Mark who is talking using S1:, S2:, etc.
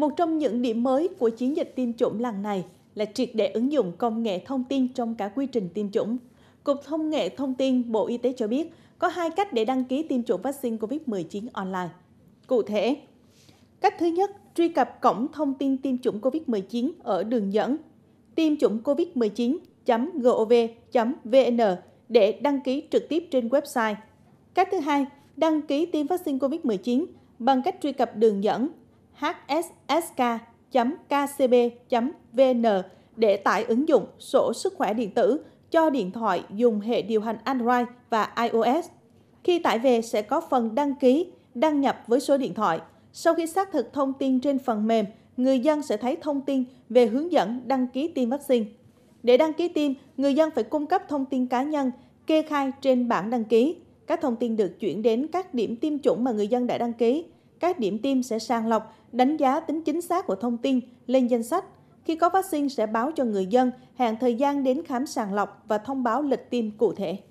S1: Một trong những điểm mới của chiến dịch tiêm chủng lần này là triệt để ứng dụng công nghệ thông tin trong cả quy trình tiêm chủng. Cục Thông nghệ Thông tin Bộ Y tế cho biết có hai cách để đăng ký tiêm chủng vaccine COVID-19 online. Cụ thể, cách thứ nhất, truy cập cổng thông tin tiêm chủng COVID-19 ở đường dẫn tiêm chủng covid19.gov.vn để đăng ký trực tiếp trên website. Cách thứ hai, đăng ký tiêm vaccine COVID-19 bằng cách truy cập đường dẫn hsk kcb vn để tải ứng dụng sổ sức khỏe điện tử cho điện thoại dùng hệ điều hành Android và iOS. Khi tải về sẽ có phần đăng ký, đăng nhập với số điện thoại. Sau khi xác thực thông tin trên phần mềm, người dân sẽ thấy thông tin về hướng dẫn đăng ký tiêm vaccine. Để đăng ký tiêm, người dân phải cung cấp thông tin cá nhân, kê khai trên bản đăng ký. Các thông tin được chuyển đến các điểm tiêm chủng mà người dân đã đăng ký các điểm tiêm sẽ sàng lọc, đánh giá tính chính xác của thông tin, lên danh sách. Khi có vaccine sẽ báo cho người dân, hạn thời gian đến khám sàng lọc và thông báo lịch tiêm cụ thể.